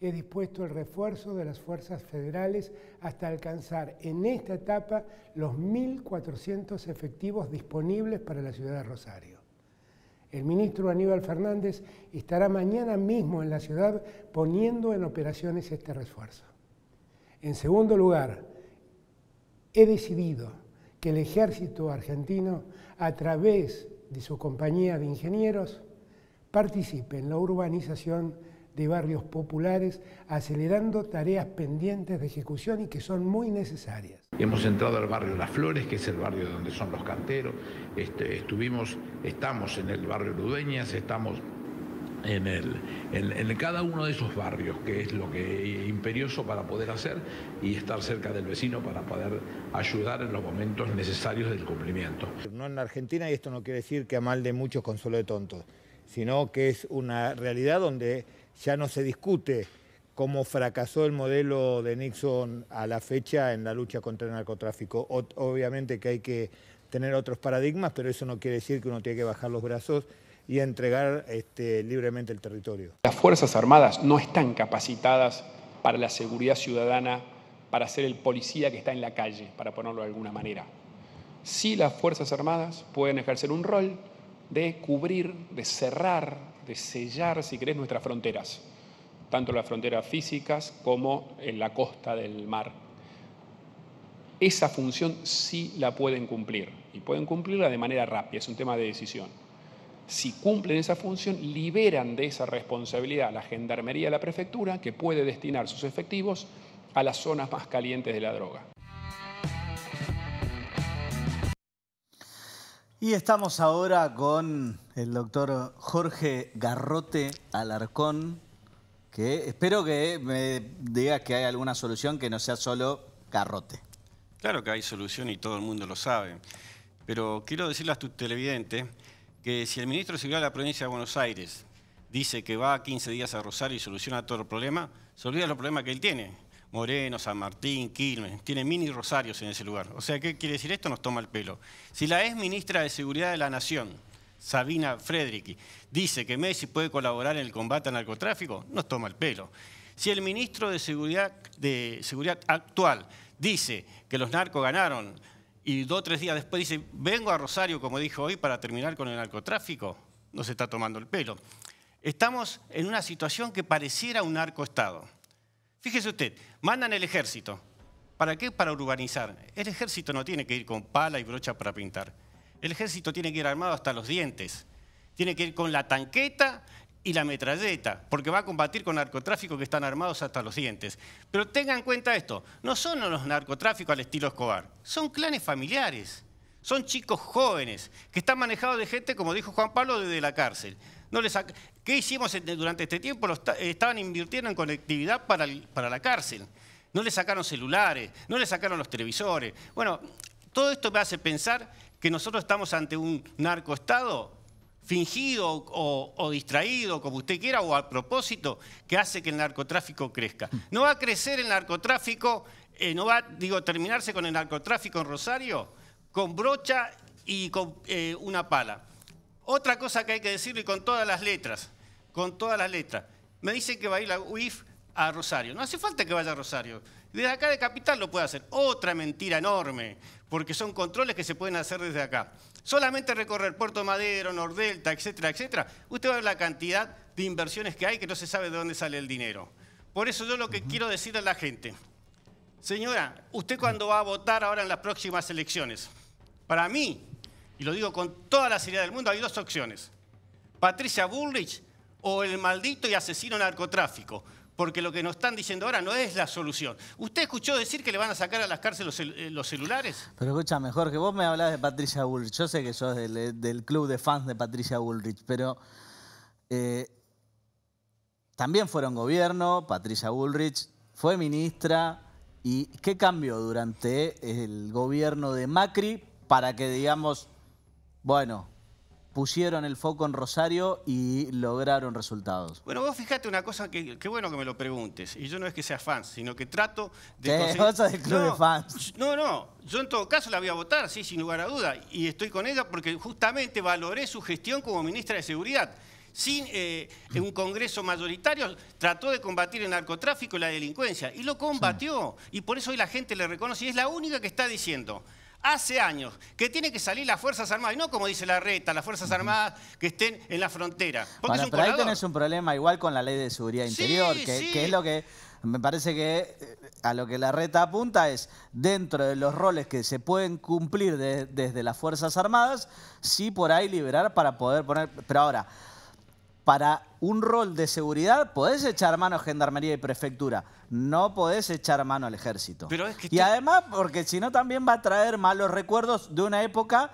he dispuesto el refuerzo de las fuerzas federales hasta alcanzar en esta etapa los 1.400 efectivos disponibles para la ciudad de Rosario. El ministro Aníbal Fernández estará mañana mismo en la ciudad poniendo en operaciones este refuerzo. En segundo lugar, he decidido que el ejército argentino, a través de su compañía de ingenieros, participe en la urbanización de barrios populares, acelerando tareas pendientes de ejecución y que son muy necesarias. Hemos entrado al barrio Las Flores, que es el barrio donde son los canteros, este, estuvimos, estamos en el barrio Ludeñas, estamos en, el, en, cada uno de esos barrios, que es lo que es imperioso para poder hacer y estar cerca del vecino para poder ayudar en los momentos necesarios del cumplimiento. No en Argentina, y esto no quiere decir que amalde mucho de muchos consuelo de tontos, sino que es una realidad donde ya no se discute cómo fracasó el modelo de Nixon a la fecha en la lucha contra el narcotráfico. obviamente que hay que tener otros paradigmas, pero eso no quiere decir que uno tiene que bajar los brazos y entregar este, libremente el territorio. Las Fuerzas Armadas no están capacitadas para la seguridad ciudadana, para ser el policía que está en la calle, para ponerlo de alguna manera. Sí las Fuerzas Armadas pueden ejercer un rol de cubrir, de cerrar, de sellar, si querés, nuestras fronteras, tanto las fronteras físicas como en la costa del mar. Esa función sí la pueden cumplir y pueden cumplirla de manera rápida, es un tema de decisión. Si cumplen esa función, liberan de esa responsabilidad a la Gendarmería de la Prefectura, que puede destinar sus efectivos a las zonas más calientes de la droga. Y estamos ahora con el doctor Jorge Garrote Alarcón, que espero que me diga que hay alguna solución que no sea solo garrote. Claro que hay solución y todo el mundo lo sabe, pero quiero decirle a tu televidente que si el ministro de Seguridad de la provincia de Buenos Aires dice que va 15 días a Rosario y soluciona todo el problema, se olvida los problemas que él tiene. Moreno, San Martín, Quilmes, tiene mini rosarios en ese lugar. O sea, ¿qué quiere decir esto? Nos toma el pelo. Si la ex ministra de Seguridad de la Nación, Sabina Frederick, dice que Messi puede colaborar en el combate al narcotráfico, nos toma el pelo. Si el ministro de Seguridad, de Seguridad actual dice que los narcos ganaron y dos o tres días después dice, vengo a Rosario, como dijo hoy, para terminar con el narcotráfico, nos está tomando el pelo. Estamos en una situación que pareciera un narcoestado. Fíjese usted, mandan el ejército. ¿Para qué? Para urbanizar. El ejército no tiene que ir con pala y brocha para pintar. El ejército tiene que ir armado hasta los dientes. Tiene que ir con la tanqueta y la metralleta, porque va a combatir con narcotráfico que están armados hasta los dientes. Pero tengan en cuenta esto, no son los narcotráficos al estilo Escobar, son clanes familiares, son chicos jóvenes que están manejados de gente, como dijo Juan Pablo, desde la cárcel. No ¿Qué hicimos durante este tiempo? estaban invirtiendo en conectividad para, la cárcel. No le sacaron celulares, no le sacaron los televisores. Bueno, todo esto me hace pensar que nosotros estamos ante un narcoestado fingido o, distraído, como usted quiera, o a propósito, que hace que el narcotráfico crezca. No va a crecer el narcotráfico, eh, no va, a terminarse con el narcotráfico en Rosario con brocha y con eh, una pala. Otra cosa que hay que decirle, y con todas las letras, con todas las letras. Me dicen que va a ir la UIF a Rosario. No hace falta que vaya a Rosario. Desde acá de Capital lo puede hacer. Otra mentira enorme, porque son controles que se pueden hacer desde acá. Solamente recorrer Puerto Madero, Nordelta, etcétera, etcétera. Usted va a ver la cantidad de inversiones que hay que no se sabe de dónde sale el dinero. Por eso yo lo que quiero decir a la gente, señora, usted cuando va a votar ahora en las próximas elecciones, para mí y lo digo con toda la seriedad del mundo, hay dos opciones. Patricia Bullrich o el maldito y asesino narcotráfico, porque lo que nos están diciendo ahora no es la solución. ¿Usted escuchó decir que le van a sacar a las cárceles los, eh, celulares? Pero escucha, mejor que vos me hablás de Patricia Bullrich. Yo sé que sos del, eh, club de fans de Patricia Bullrich, pero eh, también fueron gobierno, Patricia Bullrich fue ministra. ¿Y qué cambió durante el gobierno de Macri para que, digamos, bueno, pusieron el foco en Rosario y lograron resultados. Bueno, vos fijate una cosa que, bueno que me lo preguntes, y yo no es que sea fan, sino que trato de... ¿Qué del club no, de fans? No, no, yo en todo caso la voy a votar, sí, sin lugar a duda, y estoy con ella porque justamente valoré su gestión como ministra de Seguridad. Sin eh, en un Congreso mayoritario, trató de combatir el narcotráfico y la delincuencia, y lo combatió, y por eso hoy la gente le reconoce, y es la única que está diciendo hace años que tiene que salir las Fuerzas Armadas, y no como dice la reta, las Fuerzas Armadas que estén en la frontera. Porque es un pero ahí tenés un problema igual con la ley de seguridad interior, que, es lo que me parece que eh, a lo que la reta apunta es dentro de los roles que se pueden cumplir desde las Fuerzas Armadas, sí por ahí liberar para poder poner... Pero ahora para un rol de seguridad podés echar mano a Gendarmería y Prefectura, no podés echar mano al Ejército. Pero y además, porque si no también va a traer malos recuerdos de una época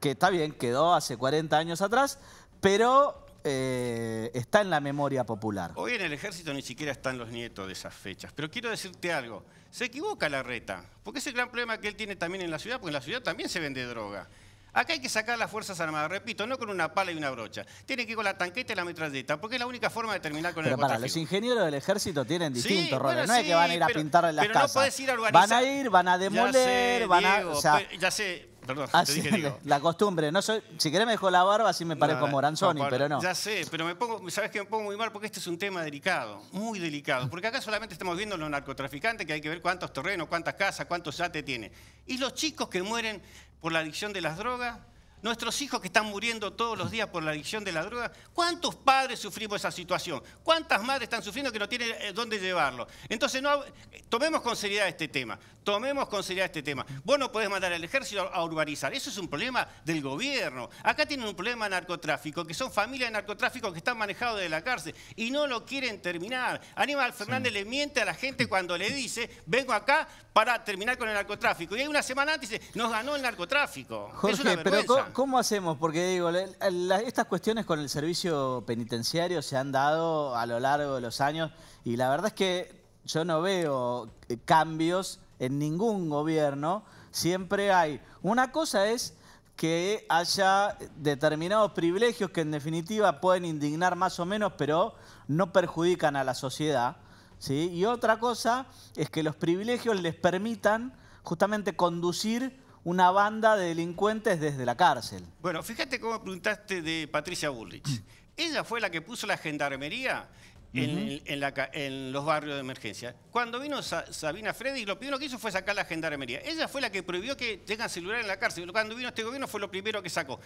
que está bien, quedó hace 40 años atrás, pero eh, está en la memoria popular. Hoy en el ejército ni siquiera están los nietos de esas fechas, pero quiero decirte algo, se equivoca la reta, porque es el gran problema que él tiene también en la ciudad, porque en la ciudad también se vende droga. Acá hay que sacar las Fuerzas Armadas, repito, no con una pala y una brocha. Tiene que ir con la tanqueta y la metralleta, porque es la única forma de terminar con el para, Los ingenieros del ejército tienen distintos roles. no es que van a ir a pintar las pero casas. No ir a Van a ir, van a demoler, van a. o sea, pues, ya sé, Perdón, ah, La costumbre. No si querés me dejo la barba, así me parezco como Moranzoni, pero no. Ya sé, pero me pongo, sabes que me pongo muy mal porque este es un tema delicado, muy delicado. Porque acá solamente estamos viendo los narcotraficantes, que hay que ver cuántos terrenos, cuántas casas, cuántos yates tiene. Y los chicos que mueren por la adicción de las drogas, nuestros hijos que están muriendo todos los días por la adicción de la droga. ¿Cuántos padres sufrimos esa situación? ¿Cuántas madres están sufriendo que no tienen eh, dónde llevarlo? Entonces, no, eh, tomemos con seriedad este tema. Tomemos con seriedad este tema. Vos no podés mandar al ejército a urbanizar. Eso es un problema del gobierno. Acá tienen un problema de narcotráfico, que son familias de narcotráfico que están manejados de la cárcel y no lo quieren terminar. Aníbal Fernández le miente a la gente cuando le dice, vengo acá para terminar con el narcotráfico. Y hay una semana antes dice, nos ganó el narcotráfico. es una vergüenza. ¿Cómo hacemos? Porque digo, estas cuestiones con el servicio penitenciario se han dado a lo largo de los años y la verdad es que yo no veo eh, cambios en ningún gobierno. Siempre hay. Una cosa es que haya determinados privilegios que en definitiva pueden indignar más o menos, pero no perjudican a la sociedad. ¿sí? Y otra cosa es que los privilegios les permitan justamente conducir una banda de delincuentes desde la cárcel. Bueno, fíjate cómo preguntaste de Patricia Bullrich. Ella fue la que puso la gendarmería en, los barrios de emergencia. Cuando vino Sabina Freddy, lo primero que hizo fue sacar la gendarmería. Ella fue la que prohibió que tengan celular en la cárcel. Cuando vino este gobierno fue lo primero que sacó.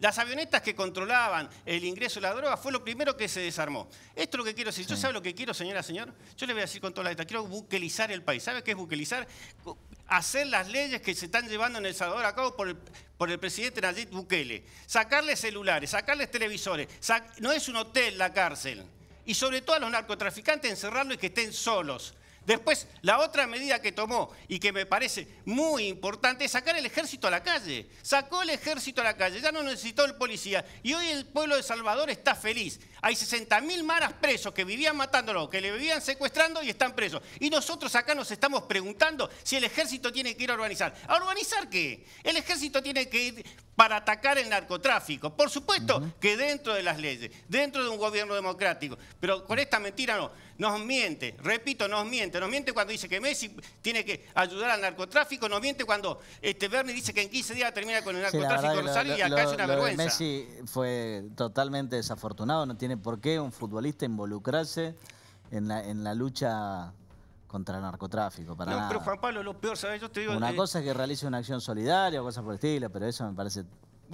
Las avionetas que controlaban el ingreso de la droga fue lo primero que se desarmó. Esto es lo que quiero decir. ¿Yo sabe lo que quiero, señora, señor? Yo le voy a decir con toda la letra. Quiero buquelizar el país. ¿Sabe qué es buquelizar? hacer las leyes que se están llevando en El Salvador a cabo por el, por el presidente Nayib Bukele. Sacarles celulares, sacarles televisores. no es un hotel la cárcel. Y sobre todo a los narcotraficantes encerrarlos y que estén solos. Después, la otra medida que tomó y que me parece muy importante es sacar el ejército a la calle. Sacó el ejército a la calle, ya no necesitó el policía. Y hoy el pueblo de Salvador está feliz. Hay 60.000 maras presos que vivían matándolo, que le vivían secuestrando y están presos. Y nosotros acá nos estamos preguntando si el ejército tiene que ir a urbanizar. ¿A urbanizar qué? El ejército tiene que ir para atacar el narcotráfico. Por supuesto que dentro de las leyes, dentro de un gobierno democrático. Pero con esta mentira no. Nos miente, repito, nos miente. Nos miente cuando dice que Messi tiene que ayudar al narcotráfico. Nos miente cuando este Bernie dice que en 15 días termina con el narcotráfico Rosario y acá es una vergüenza. Messi fue totalmente desafortunado. No tiene por qué un futbolista involucrarse en la, en la lucha contra el narcotráfico, para no, pero Juan Pablo, lo peor, ¿sabes? Una eh, cosa es que realice una acción solidaria o cosas por el estilo, pero eso me parece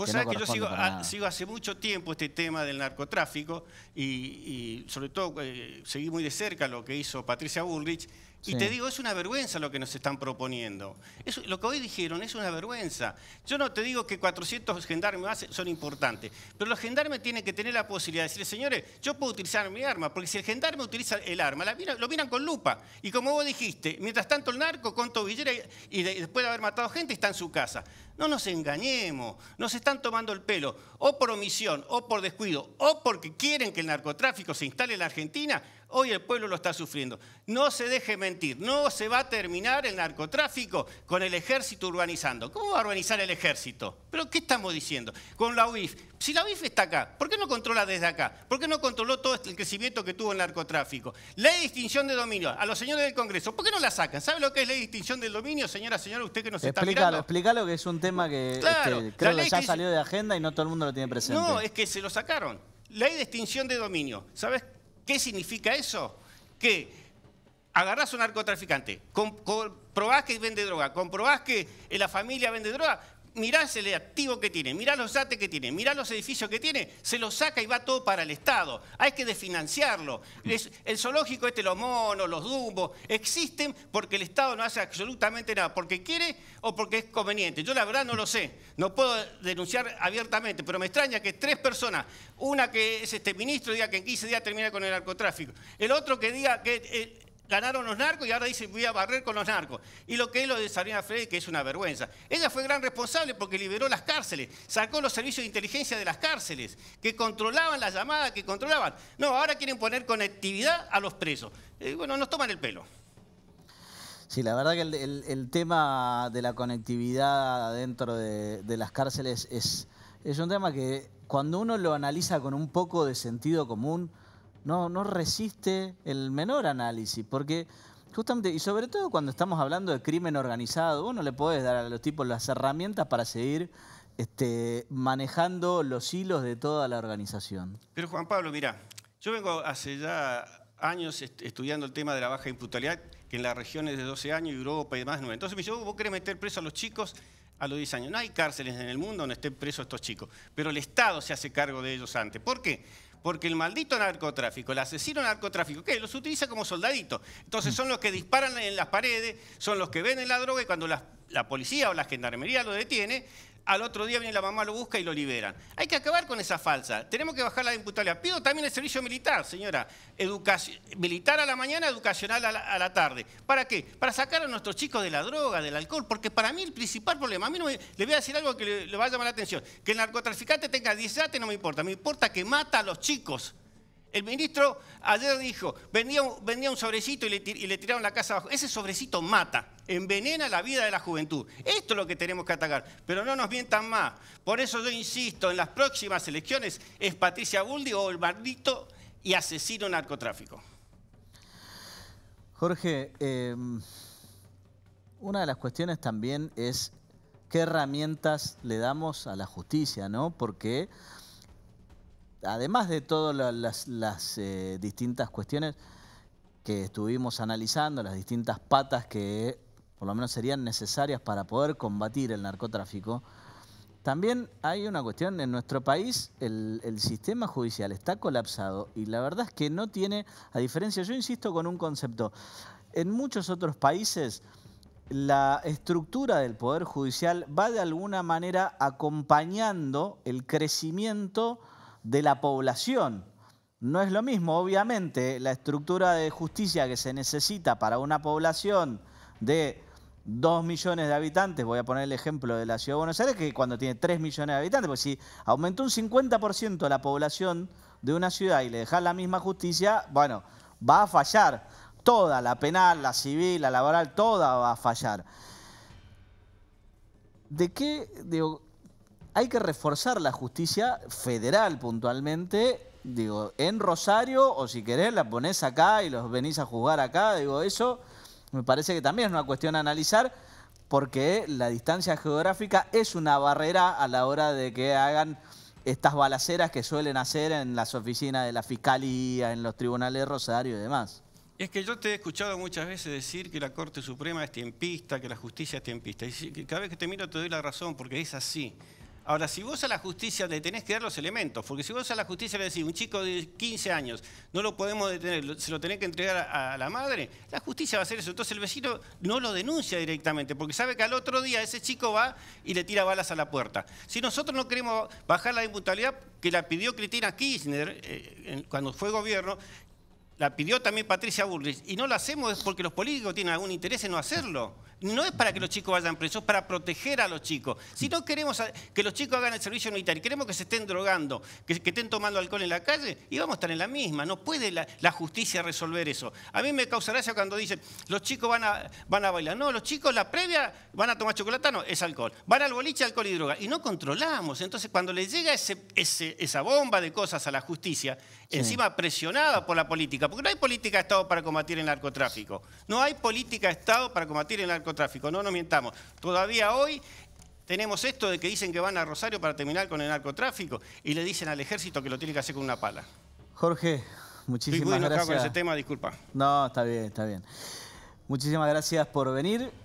Vos sabés que yo sigo, hace mucho tiempo este tema del narcotráfico y, sobre todo eh, seguí muy de cerca lo que hizo Patricia Bullrich. Y te digo, es una vergüenza lo que nos están proponiendo. lo que hoy dijeron es una vergüenza. Yo no te digo que 400 gendarmes son importantes, pero los gendarmes tienen que tener la posibilidad de decirle, señores, yo puedo utilizar mi arma, porque si el gendarme utiliza el arma, lo miran con lupa. Y como vos dijiste, mientras tanto el narco con tobillera y después de haber matado gente está en su casa. No nos engañemos, nos están tomando el pelo, o por omisión, o por descuido, o porque quieren que el narcotráfico se instale en la Argentina, Hoy el pueblo lo está sufriendo. No se deje mentir, no se va a terminar el narcotráfico con el ejército urbanizando. ¿Cómo va a urbanizar el ejército? ¿Pero qué estamos diciendo? Con la UIF. Si la UIF está acá, ¿por qué no controla desde acá? ¿Por qué no controló todo este- el crecimiento que tuvo el narcotráfico? Ley de distinción de dominio. A los señores del Congreso, ¿por qué no la sacan? ¿Sabe lo que es ley de distinción del dominio, señora, señora, usted que nos está mirando? Explícalo, que es un tema que, este, creo que ya salió de agenda y no todo el mundo lo tiene presente. No, es que se lo sacaron. Ley de extinción de dominio. ¿Sabes ¿Qué significa eso? Que agarrás a un narcotraficante, comprobás que vende droga, comprobás que la familia vende droga, mirá el activo que tiene, mirá los yates que tiene, mirá los edificios que tiene, se los saca y va todo para el Estado. Hay que desfinanciarlo. Mm. el zoológico este, los monos, los dumbos, existen porque el Estado no hace absolutamente nada, porque quiere o porque es conveniente. Yo la verdad no lo sé, no puedo denunciar abiertamente, pero me extraña que tres personas, una que es este ministro, diga que en 15 días termina con el narcotráfico, el otro que diga que... Eh, ganaron los narcos y ahora dicen, voy a barrer con los narcos. Y lo que es lo de Sarina Freddy, que es una vergüenza. Ella fue gran responsable porque liberó las cárceles, sacó los servicios de inteligencia de las cárceles, que controlaban las llamadas, que controlaban. No, ahora quieren poner conectividad a los presos. Eh, bueno, nos toman el pelo. Sí, la verdad que el, tema de la conectividad dentro de, las cárceles es, es un tema que cuando uno lo analiza con un poco de sentido común, no, resiste el menor análisis, porque justamente, y sobre todo cuando estamos hablando de crimen organizado, uno no le podés dar a los tipos las herramientas para seguir este, manejando los hilos de toda la organización. Pero Juan Pablo, mira, yo vengo hace ya años estudiando el tema de la baja imputalidad, que en las regiones de 12 años, y Europa y demás, no. Entonces me dice, uh, vos querés meter preso a los chicos a los 10 años. No hay cárceles en el mundo donde estén presos estos chicos, pero el Estado se hace cargo de ellos antes. ¿Por qué? porque el maldito narcotráfico, el asesino narcotráfico, ¿qué? Los utiliza como soldaditos. Entonces son los que disparan en las paredes, son los que venden la droga y cuando la, la policía o la gendarmería lo detiene, al otro día viene la mamá, lo busca y lo liberan. Hay que acabar con esa falsa. Tenemos que bajar la imputabilidad. Pido también el servicio militar, señora. militar a la mañana, educacional a la, tarde. ¿Para qué? Para sacar a nuestros chicos de la droga, del alcohol. Porque para mí el principal problema, a mí no le voy a decir algo que le, va a llamar la atención. Que el narcotraficante tenga 10 no me importa. Me importa que mata a los chicos. El ministro ayer dijo, vendía un, sobrecito y le, tiraron la casa abajo. Ese sobrecito mata, envenena la vida de la juventud. Esto es lo que tenemos que atacar, pero no nos mientan más. Por eso yo insisto, en las próximas elecciones es Patricia Buldi o el maldito y asesino narcotráfico. Jorge, em, una de las cuestiones también es qué herramientas le damos a la justicia, ¿no? Porque además de todas las, eh, distintas cuestiones que estuvimos analizando, las distintas patas que por lo menos serían necesarias para poder combatir el narcotráfico, también hay una cuestión, en nuestro país el, el, sistema judicial está colapsado y la verdad es que no tiene, a diferencia, yo insisto con un concepto, en muchos otros países la estructura del Poder Judicial va de alguna manera acompañando el crecimiento de la población. No es lo mismo, obviamente, la estructura de justicia que se necesita para una población de 2 millones de habitantes, voy a poner el ejemplo de la Ciudad de Buenos Aires, que cuando tiene 3 millones de habitantes, pues si aumentó un 50% la población de una ciudad y le dejas la misma justicia, bueno, va a fallar. Toda, la penal, la civil, la laboral, toda va a fallar. ¿De qué, digo, hay que reforzar la justicia federal puntualmente, digo, en Rosario, o si querés la ponés acá y los venís a juzgar acá, digo, eso me parece que también es una cuestión a analizar, porque la distancia geográfica es una barrera a la hora de que hagan estas balaceras que suelen hacer en las oficinas de la Fiscalía, en los tribunales de Rosario y demás. Es que yo te he escuchado muchas veces decir que la Corte Suprema es tiempista, que la justicia es tiempista. Y cada vez que te miro te doy la razón, porque es así. Ahora, si vos a la justicia le tenés que dar los elementos, porque si vos a la justicia le decís, un chico de 15 años, no lo podemos detener, se lo tenés que entregar a, la madre, la justicia va a hacer eso. Entonces el vecino no lo denuncia directamente, porque sabe que al otro día ese chico va y le tira balas a la puerta. Si nosotros no queremos bajar la imputabilidad que la pidió Cristina Kirchner eh, cuando fue gobierno, la pidió también Patricia Burris, y no lo hacemos es porque los políticos tienen algún interés en no hacerlo no es para que los chicos vayan presos, es para proteger a los chicos. Si no queremos que los chicos hagan el servicio militar y queremos que se estén drogando, que, estén tomando alcohol en la calle, y vamos a estar en la misma. No puede la, justicia resolver eso. A mí me causa gracia cuando dicen, los chicos van a, bailar. No, los chicos la previa van a tomar no, es alcohol. Van al boliche, alcohol y droga. Y no controlamos. Entonces, cuando les llega esa bomba de cosas a la justicia, encima presionada por la política, porque no hay política de Estado para combatir el narcotráfico. No hay política de Estado para combatir el narcotráfico narcotráfico. No nos mientamos. Todavía hoy tenemos esto de que dicen que van a Rosario para terminar con el narcotráfico y le dicen al ejército que lo tiene que hacer con una pala. Jorge, muchísimas gracias. ese tema, disculpa. No, está bien, está bien. Muchísimas gracias por venir.